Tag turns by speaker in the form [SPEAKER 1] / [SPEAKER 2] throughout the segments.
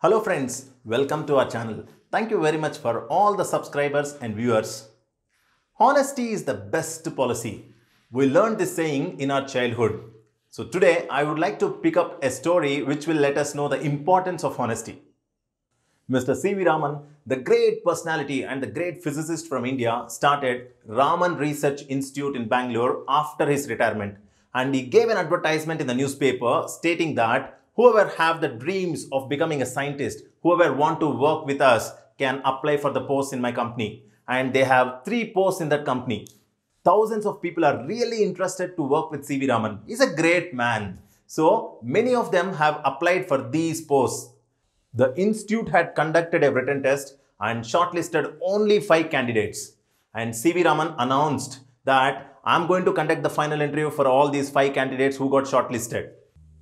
[SPEAKER 1] Hello friends, welcome to our channel. Thank you very much for all the subscribers and viewers. Honesty is the best policy. We learned this saying in our childhood. So today I would like to pick up a story which will let us know the importance of honesty. Mr. C.V. Raman, the great personality and the great physicist from India, started Raman Research Institute in Bangalore after his retirement. And he gave an advertisement in the newspaper stating that whoever have the dreams of becoming a scientist, whoever want to work with us can apply for the post in my company. And they have three posts in that company. Thousands of people are really interested to work with C.V. Raman. He's a great man. So many of them have applied for these posts the institute had conducted a written test and shortlisted only five candidates. And CV Raman announced that I'm going to conduct the final interview for all these five candidates who got shortlisted.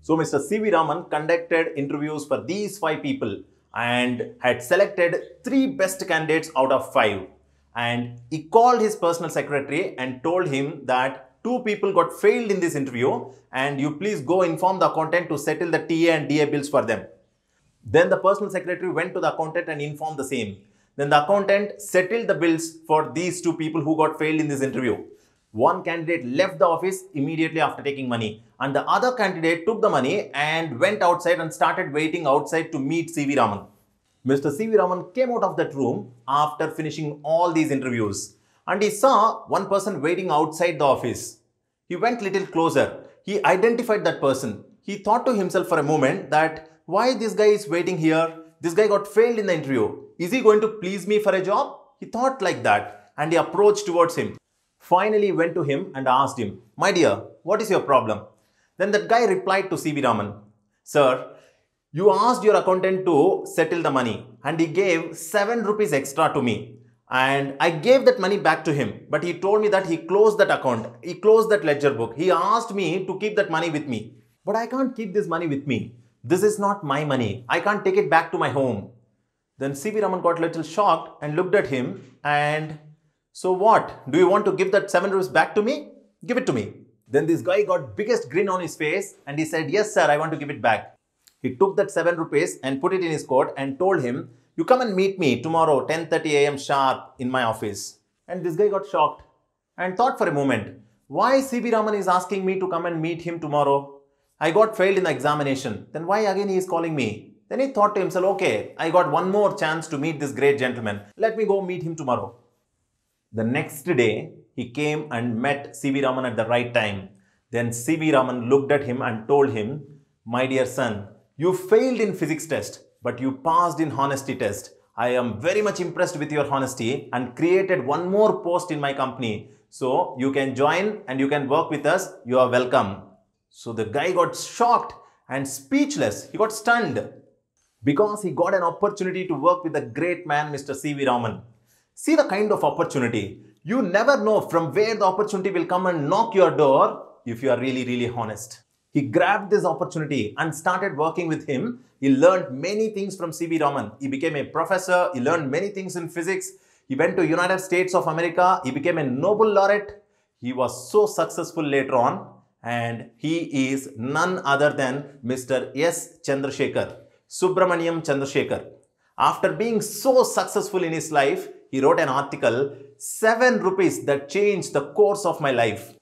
[SPEAKER 1] So Mr. CV Raman conducted interviews for these five people and had selected three best candidates out of five. And he called his personal secretary and told him that two people got failed in this interview and you please go inform the accountant to settle the TA and DA bills for them. Then the personal secretary went to the accountant and informed the same. Then the accountant settled the bills for these two people who got failed in this interview. One candidate left the office immediately after taking money and the other candidate took the money and went outside and started waiting outside to meet CV Raman. Mr. CV Raman came out of that room after finishing all these interviews and he saw one person waiting outside the office. He went little closer. He identified that person. He thought to himself for a moment that why this guy is waiting here? This guy got failed in the interview. Is he going to please me for a job? He thought like that and he approached towards him. Finally went to him and asked him, My dear, what is your problem? Then that guy replied to C.V. Raman, Sir, you asked your accountant to settle the money and he gave 7 rupees extra to me. And I gave that money back to him, but he told me that he closed that account, he closed that ledger book. He asked me to keep that money with me, but I can't keep this money with me. This is not my money. I can't take it back to my home. Then C.V. Raman got a little shocked and looked at him and so what? Do you want to give that 7 rupees back to me? Give it to me. Then this guy got biggest grin on his face and he said, yes sir, I want to give it back. He took that 7 rupees and put it in his coat and told him, you come and meet me tomorrow 10.30 a.m. sharp in my office. And this guy got shocked and thought for a moment, why C.B. Raman is asking me to come and meet him tomorrow? I got failed in the examination. Then why again he is calling me? Then he thought to himself, okay, I got one more chance to meet this great gentleman. Let me go meet him tomorrow. The next day, he came and met C.V. Raman at the right time. Then C.V. Raman looked at him and told him, my dear son, you failed in physics test, but you passed in honesty test. I am very much impressed with your honesty and created one more post in my company. So you can join and you can work with us. You are welcome. So the guy got shocked and speechless. He got stunned because he got an opportunity to work with the great man, Mr. C.V. Raman. See the kind of opportunity. You never know from where the opportunity will come and knock your door if you are really, really honest. He grabbed this opportunity and started working with him. He learned many things from C.V. Raman. He became a professor. He learned many things in physics. He went to United States of America. He became a Nobel laureate. He was so successful later on and he is none other than Mr. S. Chandrasekhar, Subramaniam Chandrasekhar. After being so successful in his life, he wrote an article, 7 rupees that changed the course of my life.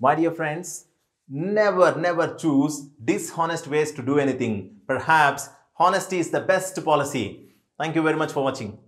[SPEAKER 1] My dear friends, never, never choose dishonest ways to do anything. Perhaps honesty is the best policy. Thank you very much for watching.